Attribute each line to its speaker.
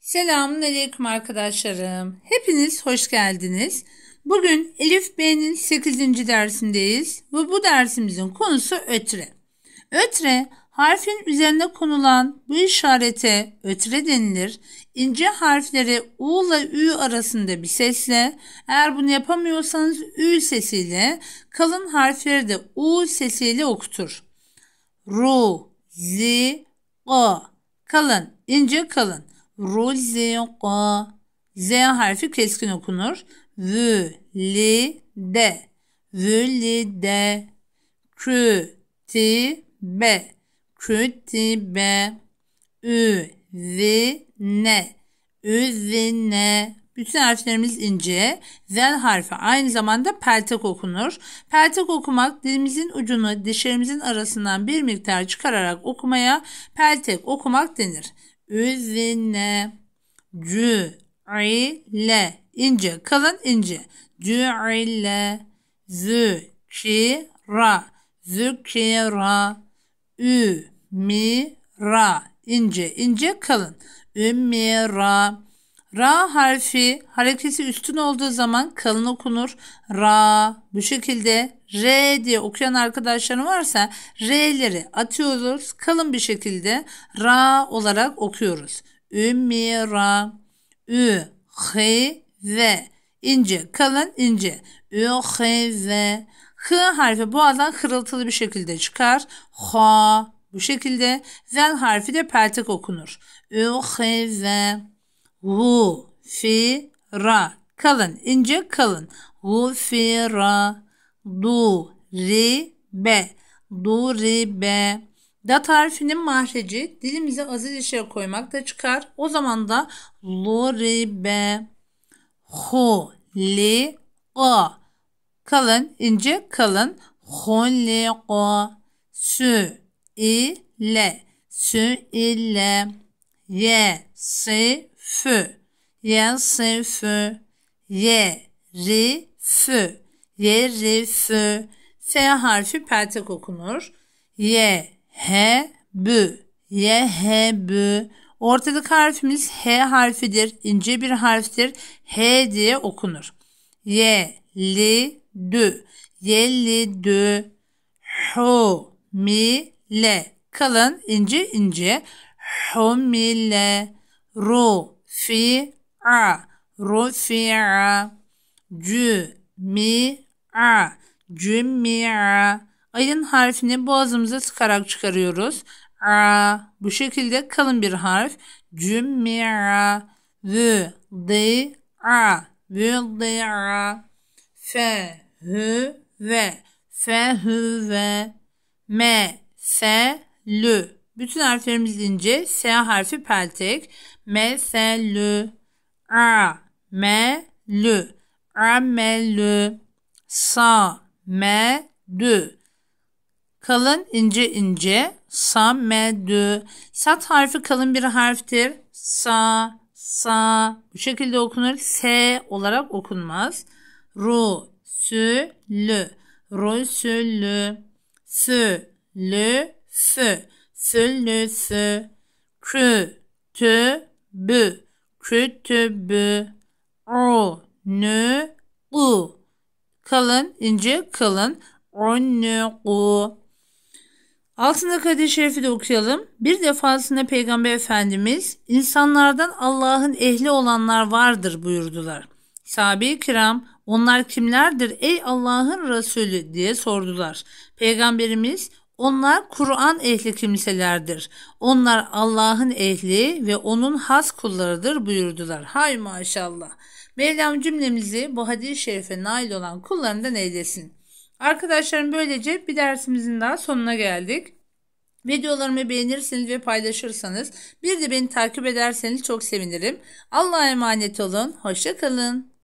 Speaker 1: Selamünaleyküm arkadaşlarım. Hepiniz hoş geldiniz. Bugün Elif B'nin 8. dersindeyiz ve bu dersimizin konusu ötre. Ötre, harfin üzerine konulan bu işarete ötre denilir. İnce harfleri U ile Ü arasında bir sesle, eğer bunu yapamıyorsanız Ü sesiyle, kalın harfleri de U sesiyle okutur. Ru, Z, O, kalın, ince kalın. Ruziqa. Z harfi keskin okunur. Vü, li, de. Vü, li, de. Kü, ti, be. Kü, ti, be. Ü, vi, ne. Ü, vi, ne. Bütün harflerimiz ince. Z harfi aynı zamanda peltek okunur. Peltek okumak dilimizin ucunu dişlerimizin arasından bir miktar çıkararak okumaya peltek okumak denir. Üzüne cü'ile ince kalın ince cü'ile zükira zükira ümira ince ince kalın ümira Ra harfi hareketi üstün olduğu zaman kalın okunur. Ra bu şekilde R diye okuyan arkadaşlarım varsa R'leri atıyoruz. Kalın bir şekilde Ra olarak okuyoruz. Ümira Ü H ve ince kalın ince Ü H ve H harfi boğazdan kırıltılı bir şekilde çıkar. Ha bu şekilde Z harfi de peltek okunur. Ü H ve Hu fi ra kalın ince kalın. Hu fi ra du ri be du ri be. da tarifinin mahreci dilimize aziz işe koymak da çıkar. O zaman da ri be hu li o kalın ince kalın hu li o sü ile sü ile ye si fü, yan sen fü, ye, ri, fü, ye, ri, fü. F harfi peltek okunur. Ye, he, bü, ye, he, bü. Ortadaki harfimiz H harfidir. ince bir harftir. H diye okunur. Ye, li, dü. Ye, li, dü. Hu, mi, le. Kalın, ince ince. Humile, ru, fi a A A rufi'a cümi'a A ayın harfini boğazımıza sıkarak çıkarıyoruz. A bu şekilde kalın bir harf. A A A V V D D F H V F H V M ve L bütün harflerimiz ince. S harfi peltek. M, S, L, A, M, L, A, M, L, Sa, M, D. Kalın, ince, ince. Sa, M, D. Sat harfi kalın bir harftir. S Sa. Bu şekilde okunur. S olarak okunmaz. Ru, Sü, S L S L S sülüsü, kütübü, kütübü, onu, u. Kalın, ince, kalın, onu, u. Altında hadis-i şerifi de okuyalım. Bir defasında Peygamber Efendimiz insanlardan Allah'ın ehli olanlar vardır buyurdular. Sahabe-i kiram onlar kimlerdir ey Allah'ın Resulü diye sordular. Peygamberimiz onlar Kur'an ehli kimselerdir. Onlar Allah'ın ehli ve onun has kullarıdır buyurdular. Hay maşallah. Mevlam cümlemizi bu hadis-i şerife nail olan kullarından eylesin. Arkadaşlarım böylece bir dersimizin daha sonuna geldik. Videolarımı beğenirseniz ve paylaşırsanız bir de beni takip ederseniz çok sevinirim. Allah'a emanet olun. Hoşçakalın.